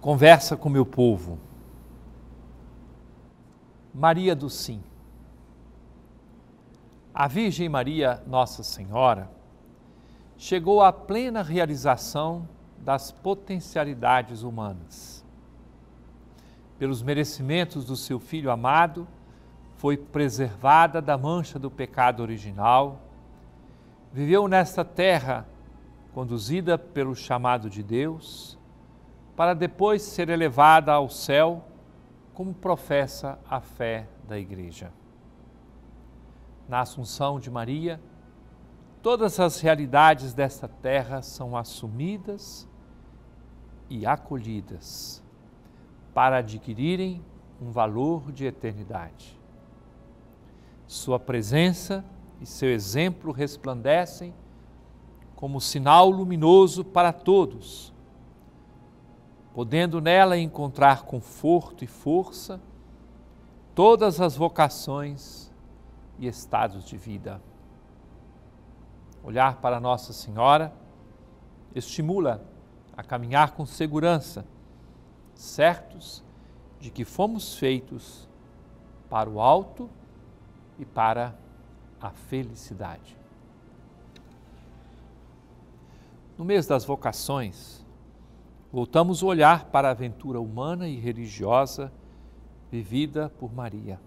Conversa com meu povo. Maria do Sim. A Virgem Maria, Nossa Senhora, chegou à plena realização das potencialidades humanas. Pelos merecimentos do seu filho amado, foi preservada da mancha do pecado original, viveu nesta terra conduzida pelo chamado de Deus para depois ser elevada ao céu, como professa a fé da Igreja. Na Assunção de Maria, todas as realidades desta terra são assumidas e acolhidas para adquirirem um valor de eternidade. Sua presença e seu exemplo resplandecem como sinal luminoso para todos podendo nela encontrar conforto e força todas as vocações e estados de vida. Olhar para Nossa Senhora estimula a caminhar com segurança, certos de que fomos feitos para o alto e para a felicidade. No mês das vocações, voltamos o olhar para a aventura humana e religiosa vivida por Maria.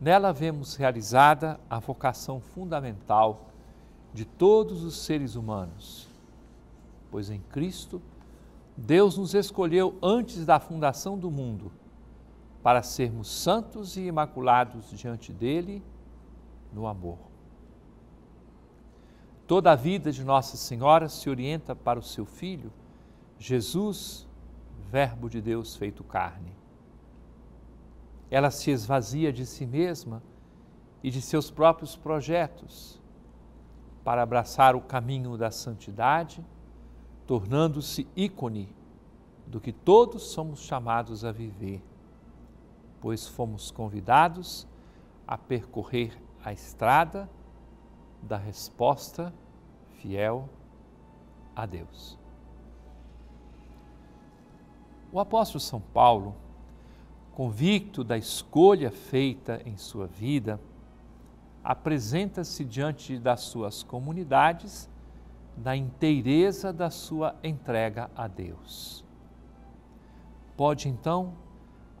Nela vemos realizada a vocação fundamental de todos os seres humanos, pois em Cristo, Deus nos escolheu antes da fundação do mundo para sermos santos e imaculados diante dele no amor. Toda a vida de Nossa Senhora se orienta para o seu filho, Jesus, Verbo de Deus feito carne. Ela se esvazia de si mesma e de seus próprios projetos para abraçar o caminho da santidade, tornando-se ícone do que todos somos chamados a viver, pois fomos convidados a percorrer a estrada da resposta fiel a Deus. O apóstolo São Paulo, convicto da escolha feita em sua vida, apresenta-se diante das suas comunidades na inteireza da sua entrega a Deus. Pode então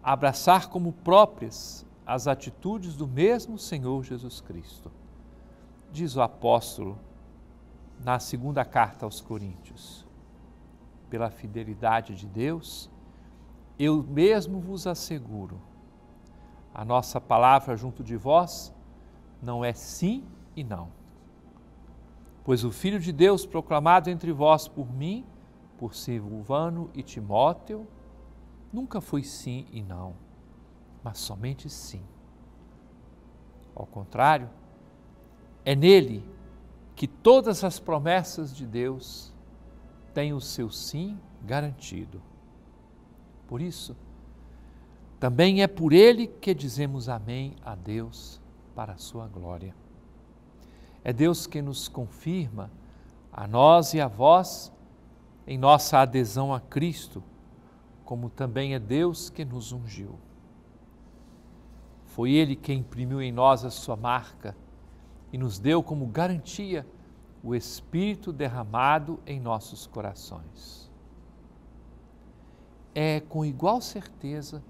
abraçar como próprias as atitudes do mesmo Senhor Jesus Cristo. Diz o apóstolo na segunda carta aos Coríntios: pela fidelidade de Deus, eu mesmo vos asseguro, a nossa palavra junto de vós não é sim e não. Pois o Filho de Deus, proclamado entre vós por mim, por Silvano e Timóteo, nunca foi sim e não, mas somente sim. Ao contrário, é nele que todas as promessas de Deus têm o seu sim garantido por isso, também é por ele que dizemos amém a Deus para a sua glória. É Deus que nos confirma, a nós e a vós, em nossa adesão a Cristo, como também é Deus que nos ungiu. Foi Ele que imprimiu em nós a sua marca e nos deu como garantia o Espírito derramado em nossos corações é com igual certeza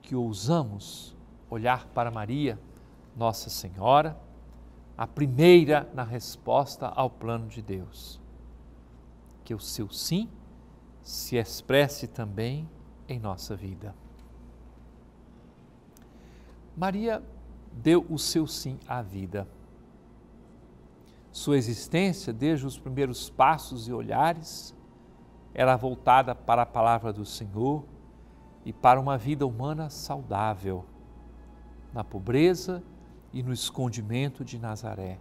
que ousamos olhar para Maria, Nossa Senhora, a primeira na resposta ao plano de Deus. Que o seu sim se expresse também em nossa vida. Maria deu o seu sim à vida. Sua existência, desde os primeiros passos e olhares, era voltada para a palavra do Senhor e para uma vida humana saudável, na pobreza e no escondimento de Nazaré.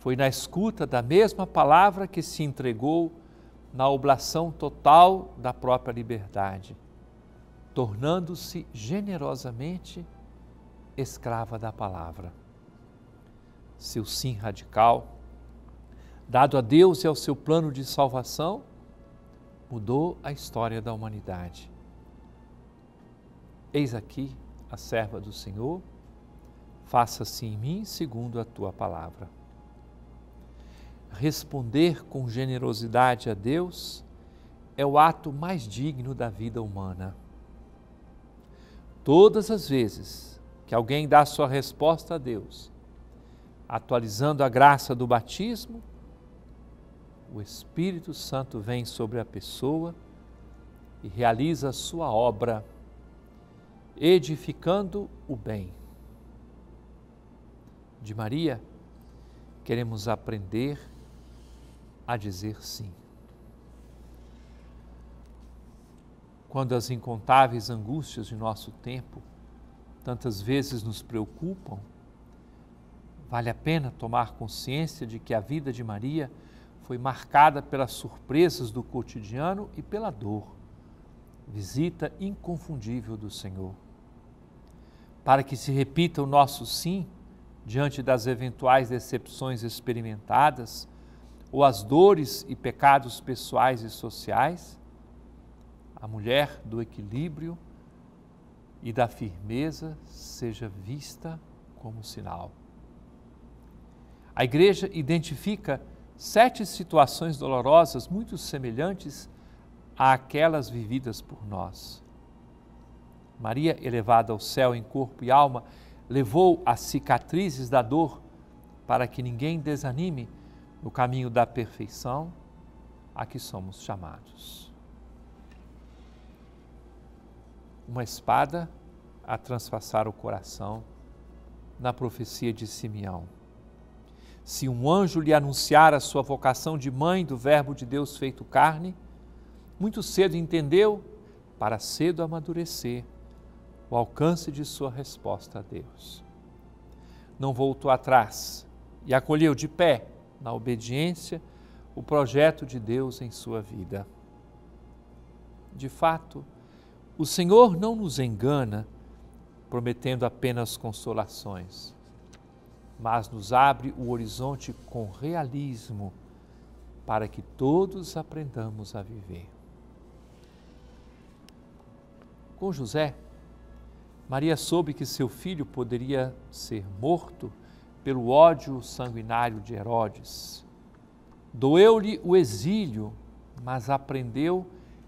Foi na escuta da mesma palavra que se entregou na oblação total da própria liberdade, tornando-se generosamente escrava da palavra. Seu sim radical dado a Deus e ao seu plano de salvação, mudou a história da humanidade. Eis aqui a serva do Senhor, faça-se em mim segundo a tua palavra. Responder com generosidade a Deus é o ato mais digno da vida humana. Todas as vezes que alguém dá sua resposta a Deus, atualizando a graça do batismo, o Espírito Santo vem sobre a pessoa e realiza a sua obra, edificando o bem. De Maria, queremos aprender a dizer sim. Quando as incontáveis angústias de nosso tempo tantas vezes nos preocupam, vale a pena tomar consciência de que a vida de Maria foi marcada pelas surpresas do cotidiano e pela dor. Visita inconfundível do Senhor. Para que se repita o nosso sim diante das eventuais decepções experimentadas, ou as dores e pecados pessoais e sociais, a mulher do equilíbrio e da firmeza seja vista como sinal. A igreja identifica sete situações dolorosas muito semelhantes àquelas vividas por nós. Maria, elevada ao céu em corpo e alma, levou as cicatrizes da dor para que ninguém desanime no caminho da perfeição a que somos chamados. Uma espada a transpassar o coração na profecia de Simeão se um anjo lhe anunciar a sua vocação de mãe do Verbo de Deus feito carne, muito cedo entendeu para cedo amadurecer o alcance de sua resposta a Deus. Não voltou atrás e acolheu de pé, na obediência, o projeto de Deus em sua vida. De fato, o Senhor não nos engana prometendo apenas consolações mas nos abre o horizonte com realismo para que todos aprendamos a viver. Com José, Maria soube que seu filho poderia ser morto pelo ódio sanguinário de Herodes. Doeu-lhe o exílio, mas aprendeu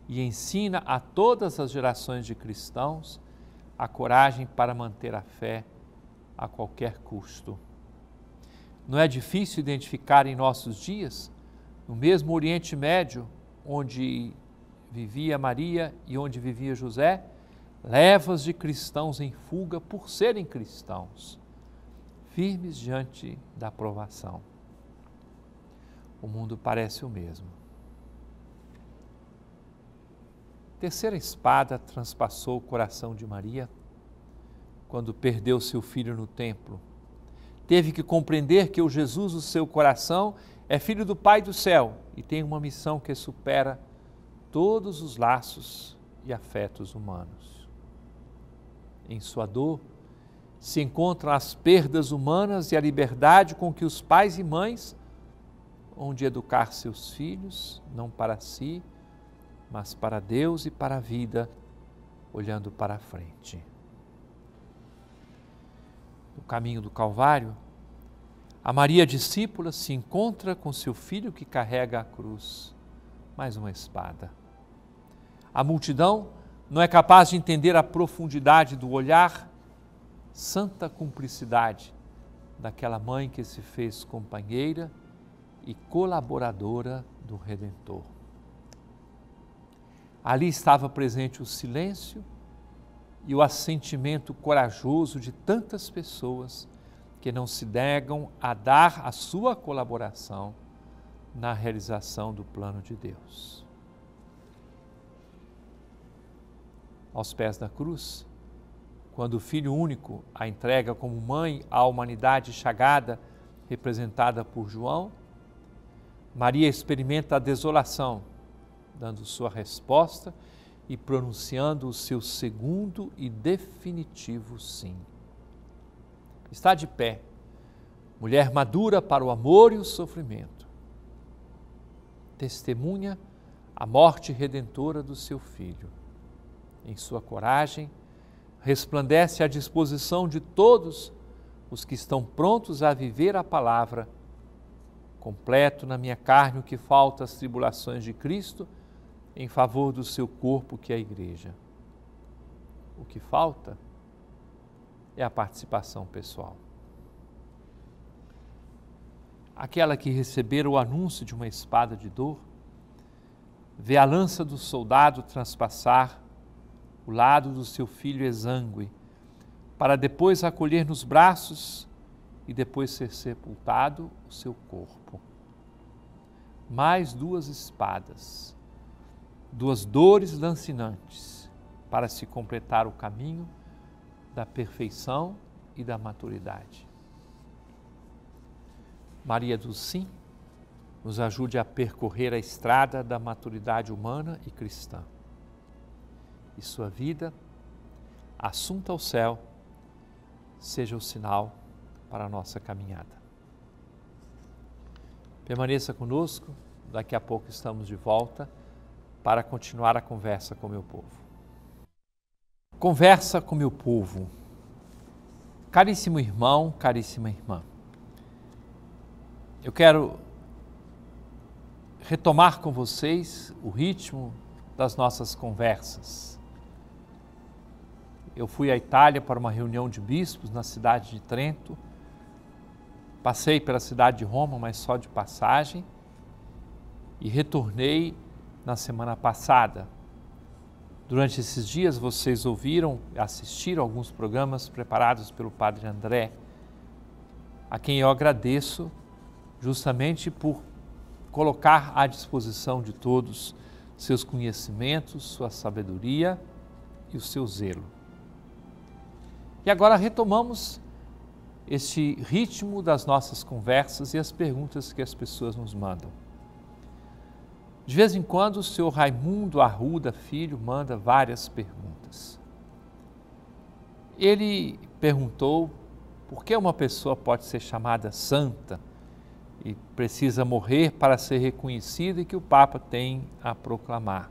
e ensina a todas as gerações de cristãos a coragem para manter a fé a qualquer custo. Não é difícil identificar em nossos dias, no mesmo Oriente Médio, onde vivia Maria e onde vivia José, levas de cristãos em fuga por serem cristãos, firmes diante da provação. O mundo parece o mesmo. Terceira espada transpassou o coração de Maria quando perdeu seu filho no templo teve que compreender que o Jesus, o seu coração, é filho do Pai do céu e tem uma missão que supera todos os laços e afetos humanos. Em sua dor se encontram as perdas humanas e a liberdade com que os pais e mães onde educar seus filhos, não para si, mas para Deus e para a vida, olhando para a frente. No caminho do Calvário, a Maria discípula se encontra com seu filho que carrega a cruz, mais uma espada. A multidão não é capaz de entender a profundidade do olhar, santa cumplicidade daquela mãe que se fez companheira e colaboradora do Redentor. Ali estava presente o silêncio e o assentimento corajoso de tantas pessoas que não se negam a dar a sua colaboração na realização do plano de Deus. Aos pés da cruz, quando o Filho único a entrega como mãe à humanidade chagada, representada por João, Maria experimenta a desolação, dando sua resposta e pronunciando o seu segundo e definitivo sim está de pé, mulher madura para o amor e o sofrimento. Testemunha a morte redentora do seu filho. Em sua coragem, resplandece à disposição de todos os que estão prontos a viver a palavra. Completo na minha carne o que falta às tribulações de Cristo em favor do seu corpo, que é a Igreja. O que falta? é a participação pessoal. Aquela que recebera o anúncio de uma espada de dor, vê a lança do soldado transpassar o lado do seu filho exangue, para depois acolher nos braços e depois ser sepultado o seu corpo. Mais duas espadas, duas dores lancinantes, para se completar o caminho da perfeição e da maturidade. Maria do Sim, nos ajude a percorrer a estrada da maturidade humana e cristã. E sua vida, assunta ao céu, seja o sinal para a nossa caminhada. Permaneça conosco, daqui a pouco estamos de volta para continuar a conversa com meu povo. Conversa com meu povo. Caríssimo irmão, caríssima irmã. Eu quero retomar com vocês o ritmo das nossas conversas. Eu fui à Itália para uma reunião de bispos na cidade de Trento. Passei pela cidade de Roma, mas só de passagem, e retornei na semana passada Durante esses dias vocês ouviram, assistiram alguns programas preparados pelo Padre André, a quem eu agradeço justamente por colocar à disposição de todos seus conhecimentos, sua sabedoria e o seu zelo. E agora retomamos este ritmo das nossas conversas e as perguntas que as pessoas nos mandam. De vez em quando, o senhor Raimundo Arruda Filho manda várias perguntas. Ele perguntou por que uma pessoa pode ser chamada santa e precisa morrer para ser reconhecida e que o Papa tem a proclamar.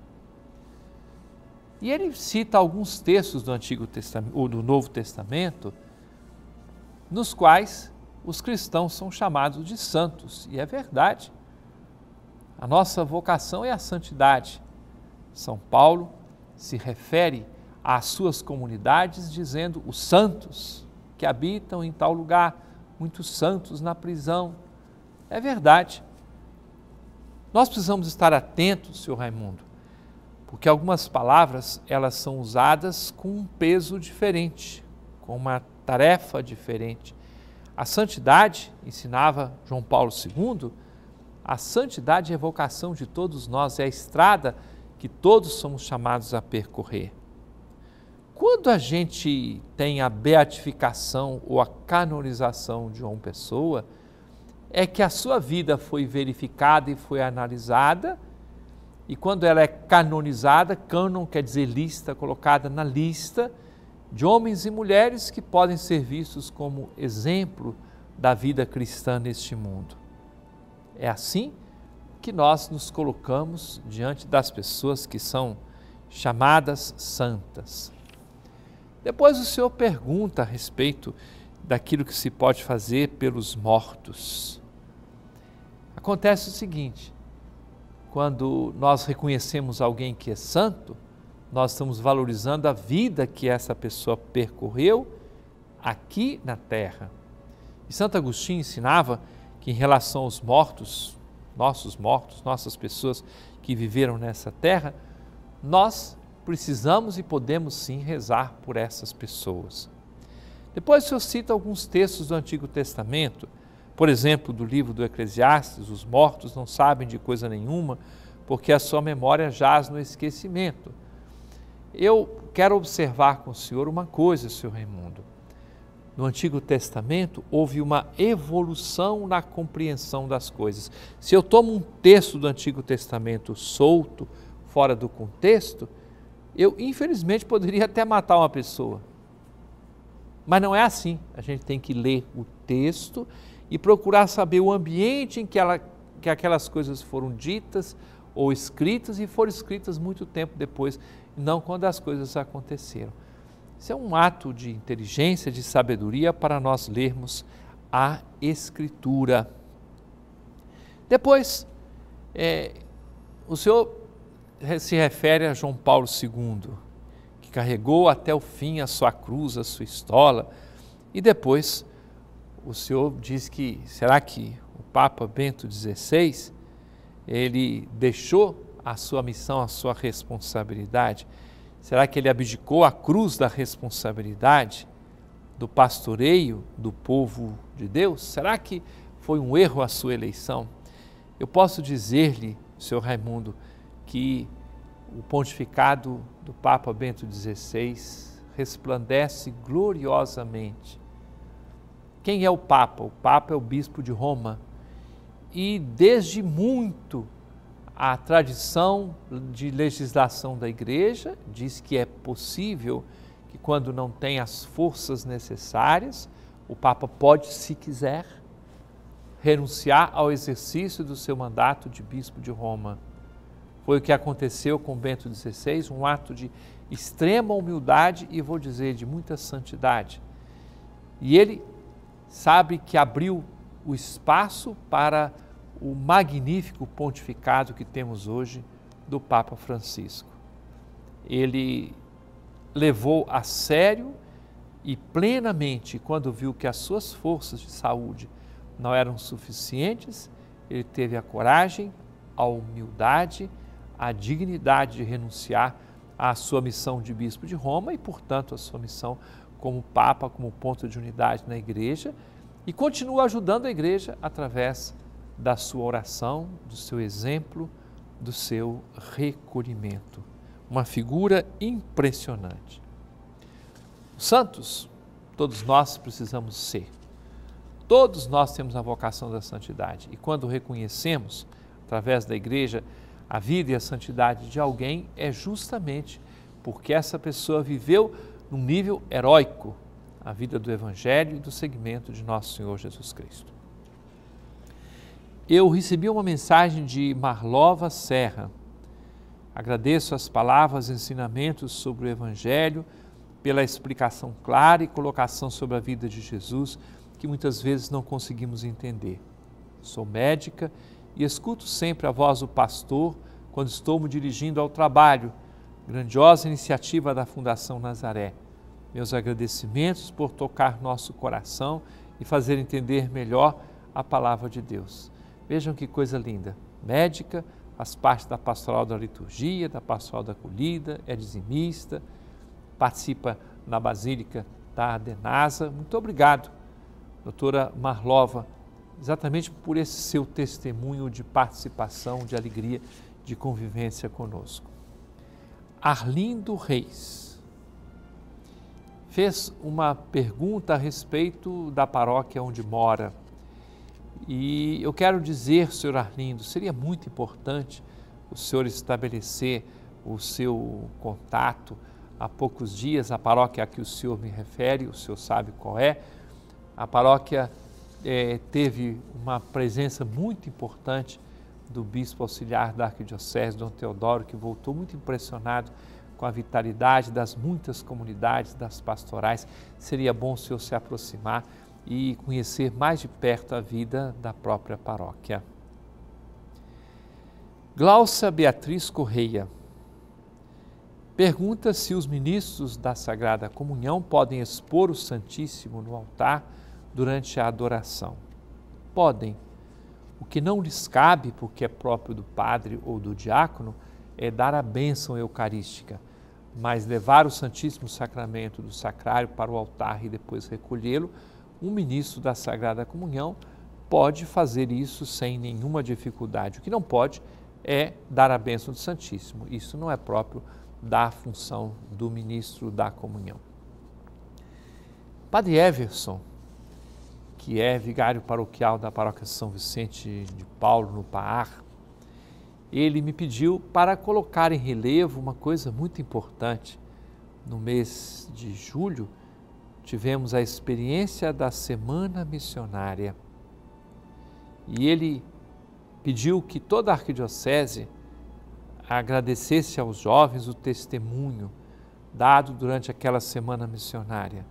E ele cita alguns textos do Antigo Testamento ou do Novo Testamento nos quais os cristãos são chamados de santos, e é verdade. A nossa vocação é a santidade. São Paulo se refere às suas comunidades dizendo: os santos que habitam em tal lugar, muitos santos na prisão. É verdade. Nós precisamos estar atentos, senhor Raimundo, porque algumas palavras elas são usadas com um peso diferente, com uma tarefa diferente. A santidade, ensinava João Paulo II, a santidade e a vocação de todos nós é a estrada que todos somos chamados a percorrer. Quando a gente tem a beatificação ou a canonização de uma pessoa, é que a sua vida foi verificada e foi analisada, e quando ela é canonizada, canon quer dizer lista, colocada na lista de homens e mulheres que podem ser vistos como exemplo da vida cristã neste mundo. É assim que nós nos colocamos diante das pessoas que são chamadas santas. Depois o Senhor pergunta a respeito daquilo que se pode fazer pelos mortos. Acontece o seguinte: quando nós reconhecemos alguém que é santo, nós estamos valorizando a vida que essa pessoa percorreu aqui na terra. E Santo Agostinho ensinava que em relação aos mortos, nossos mortos, nossas pessoas que viveram nessa terra, nós precisamos e podemos sim rezar por essas pessoas. Depois o senhor cita alguns textos do Antigo Testamento, por exemplo, do livro do Eclesiastes, os mortos não sabem de coisa nenhuma, porque a sua memória jaz no esquecimento. Eu quero observar com o senhor uma coisa, senhor Raimundo no Antigo Testamento houve uma evolução na compreensão das coisas. Se eu tomo um texto do Antigo Testamento solto, fora do contexto, eu infelizmente poderia até matar uma pessoa. Mas não é assim. A gente tem que ler o texto e procurar saber o ambiente em que, ela, que aquelas coisas foram ditas ou escritas e foram escritas muito tempo depois, não quando as coisas aconteceram. Isso é um ato de inteligência, de sabedoria para nós lermos a Escritura. Depois, é, o Senhor se refere a João Paulo II, que carregou até o fim a sua cruz, a sua estola, e depois o Senhor diz que, será que o Papa Bento XVI, ele deixou a sua missão, a sua responsabilidade? Será que ele abdicou a cruz da responsabilidade do pastoreio do povo de Deus? Será que foi um erro a sua eleição? Eu posso dizer-lhe, senhor Raimundo, que o pontificado do Papa Bento XVI resplandece gloriosamente. Quem é o Papa? O Papa é o bispo de Roma. E desde muito a tradição de legislação da igreja diz que é possível que quando não tem as forças necessárias, o Papa pode, se quiser, renunciar ao exercício do seu mandato de bispo de Roma. Foi o que aconteceu com Bento XVI, um ato de extrema humildade e, vou dizer, de muita santidade. E ele sabe que abriu o espaço para o magnífico pontificado que temos hoje do Papa Francisco. Ele levou a sério e plenamente, quando viu que as suas forças de saúde não eram suficientes, ele teve a coragem, a humildade, a dignidade de renunciar à sua missão de bispo de Roma e, portanto, à sua missão como Papa, como ponto de unidade na Igreja, e continua ajudando a Igreja através da sua oração, do seu exemplo, do seu recolhimento. Uma figura impressionante. Santos, todos nós precisamos ser. Todos nós temos a vocação da santidade e quando reconhecemos, através da igreja, a vida e a santidade de alguém, é justamente porque essa pessoa viveu num nível heróico a vida do Evangelho e do segmento de nosso Senhor Jesus Cristo eu recebi uma mensagem de Marlova Serra. Agradeço as palavras e ensinamentos sobre o Evangelho, pela explicação clara e colocação sobre a vida de Jesus, que muitas vezes não conseguimos entender. Sou médica e escuto sempre a voz do pastor quando estou me dirigindo ao trabalho, grandiosa iniciativa da Fundação Nazaré. Meus agradecimentos por tocar nosso coração e fazer entender melhor a palavra de Deus. Vejam que coisa linda. Médica, as partes da pastoral da liturgia, da pastoral da acolhida, é dizimista, participa na Basílica da Adenasa. Muito obrigado, doutora Marlova, exatamente por esse seu testemunho de participação, de alegria, de convivência conosco. Arlindo Reis fez uma pergunta a respeito da paróquia onde mora. E eu quero dizer, senhor Arlindo, seria muito importante o senhor estabelecer o seu contato. Há poucos dias, a paróquia a que o senhor me refere, o senhor sabe qual é, a paróquia é, teve uma presença muito importante do bispo auxiliar da Arquidiocese, Dom Teodoro, que voltou muito impressionado com a vitalidade das muitas comunidades, das pastorais. Seria bom o senhor se aproximar e conhecer mais de perto a vida da própria paróquia. Glaucia Beatriz Correia pergunta se os ministros da Sagrada Comunhão podem expor o Santíssimo no altar durante a adoração. Podem. O que não lhes cabe, porque é próprio do padre ou do diácono, é dar a bênção eucarística, mas levar o Santíssimo Sacramento do Sacrário para o altar e depois recolhê-lo um ministro da Sagrada Comunhão pode fazer isso sem nenhuma dificuldade. O que não pode é dar a bênção do Santíssimo. Isso não é próprio da função do ministro da comunhão. Padre Everson, que é vigário paroquial da paróquia São Vicente de Paulo, no Paar, ele me pediu para colocar em relevo uma coisa muito importante no mês de julho, tivemos a experiência da semana missionária. E ele pediu que toda a arquidiocese agradecesse aos jovens o testemunho dado durante aquela semana missionária.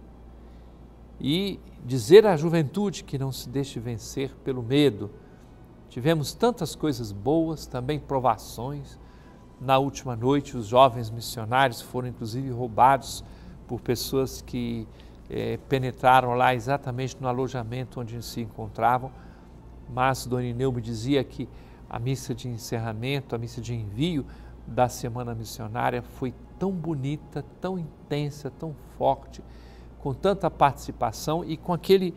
E dizer à juventude que não se deixe vencer pelo medo. Tivemos tantas coisas boas, também provações. Na última noite, os jovens missionários foram inclusive roubados por pessoas que é, penetraram lá exatamente no alojamento onde se encontravam, mas Dona Ineu me dizia que a missa de encerramento, a missa de envio da semana missionária foi tão bonita, tão intensa, tão forte, com tanta participação e com aquele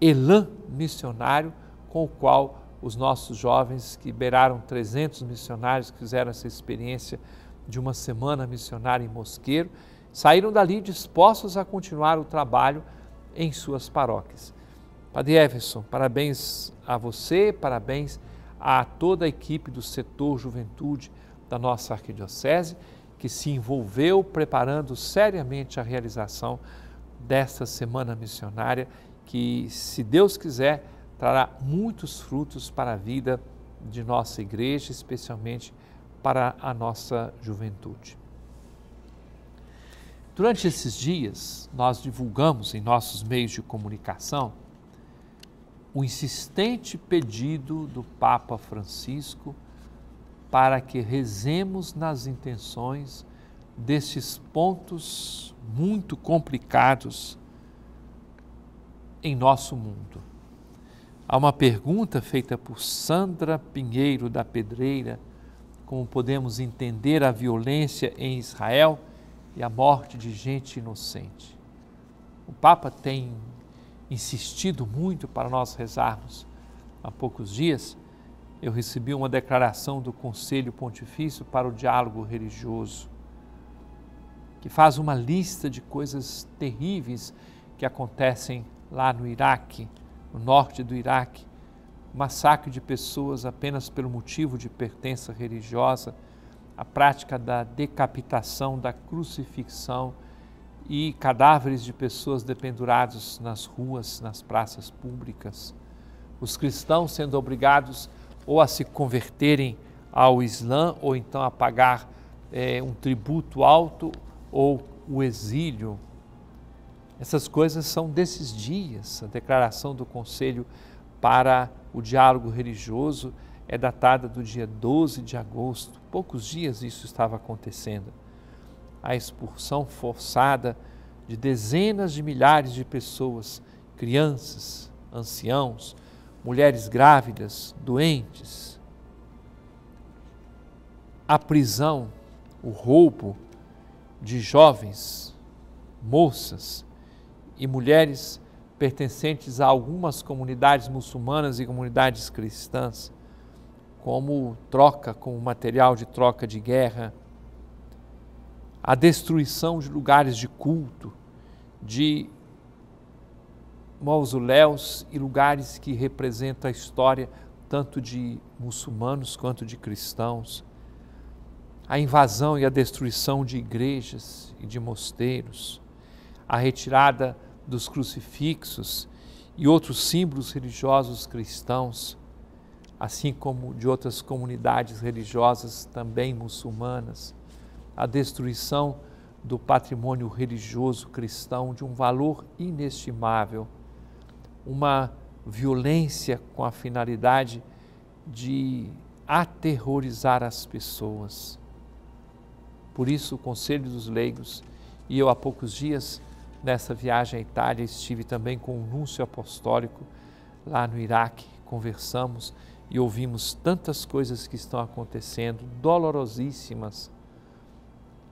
elan missionário com o qual os nossos jovens, que beiraram 300 missionários, que fizeram essa experiência de uma semana missionária em Mosqueiro, Saíram dali dispostos a continuar o trabalho em suas paróquias. Padre Everson, parabéns a você, parabéns a toda a equipe do setor juventude da nossa arquidiocese, que se envolveu preparando seriamente a realização desta semana missionária, que, se Deus quiser, trará muitos frutos para a vida de nossa igreja, especialmente para a nossa juventude. Durante esses dias, nós divulgamos em nossos meios de comunicação o insistente pedido do Papa Francisco para que rezemos nas intenções destes pontos muito complicados em nosso mundo. Há uma pergunta feita por Sandra Pinheiro da Pedreira: como podemos entender a violência em Israel? e a morte de gente inocente. O Papa tem insistido muito para nós rezarmos. Há poucos dias eu recebi uma declaração do Conselho Pontifício para o Diálogo Religioso, que faz uma lista de coisas terríveis que acontecem lá no Iraque, no norte do Iraque, massacre de pessoas apenas pelo motivo de pertença religiosa a prática da decapitação, da crucifixão e cadáveres de pessoas dependurados nas ruas, nas praças públicas. Os cristãos sendo obrigados ou a se converterem ao Islã ou então a pagar é, um tributo alto ou o exílio. Essas coisas são desses dias, a declaração do Conselho para o diálogo religioso é datada do dia 12 de agosto, poucos dias isso estava acontecendo. A expulsão forçada de dezenas de milhares de pessoas, crianças, anciãos, mulheres grávidas, doentes. A prisão, o roubo de jovens, moças e mulheres pertencentes a algumas comunidades muçulmanas e comunidades cristãs como troca, como material de troca de guerra, a destruição de lugares de culto, de mausoléus e lugares que representam a história tanto de muçulmanos quanto de cristãos, a invasão e a destruição de igrejas e de mosteiros, a retirada dos crucifixos e outros símbolos religiosos cristãos, assim como de outras comunidades religiosas também muçulmanas, a destruição do patrimônio religioso cristão de um valor inestimável, uma violência com a finalidade de aterrorizar as pessoas. Por isso, o Conselho dos Leigos, e eu há poucos dias, nessa viagem à Itália, estive também com o um núncio apostólico lá no Iraque, conversamos e ouvimos tantas coisas que estão acontecendo, dolorosíssimas.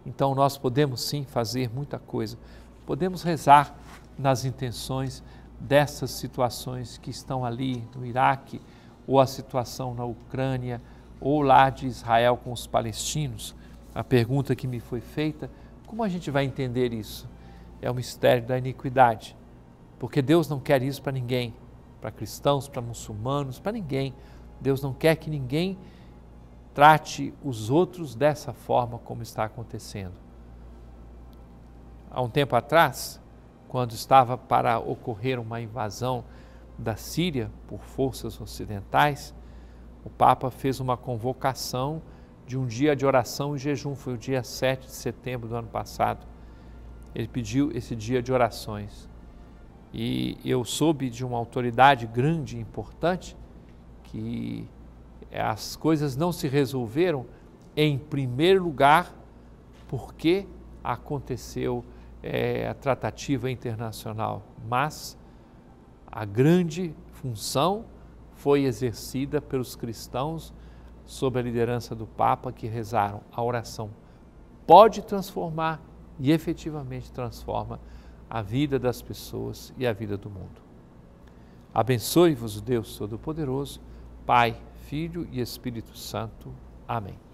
Então nós podemos sim fazer muita coisa. Podemos rezar nas intenções dessas situações que estão ali no Iraque, ou a situação na Ucrânia, ou lá de Israel com os palestinos. A pergunta que me foi feita, como a gente vai entender isso? É o mistério da iniquidade, porque Deus não quer isso para ninguém, para cristãos, para muçulmanos, para ninguém Deus não quer que ninguém trate os outros dessa forma como está acontecendo. Há um tempo atrás, quando estava para ocorrer uma invasão da Síria por forças ocidentais, o Papa fez uma convocação de um dia de oração e jejum, foi o dia 7 de setembro do ano passado. Ele pediu esse dia de orações. E eu soube de uma autoridade grande e importante que eh, as coisas não se resolveram, em primeiro lugar, porque aconteceu é, a tratativa internacional, mas a grande função foi exercida pelos cristãos sob a liderança do Papa que rezaram a oração. Pode transformar e efetivamente transforma a vida das pessoas e a vida do mundo. Abençoe-vos o Deus Todo-Poderoso. Pai, Filho e Espírito Santo. Amém.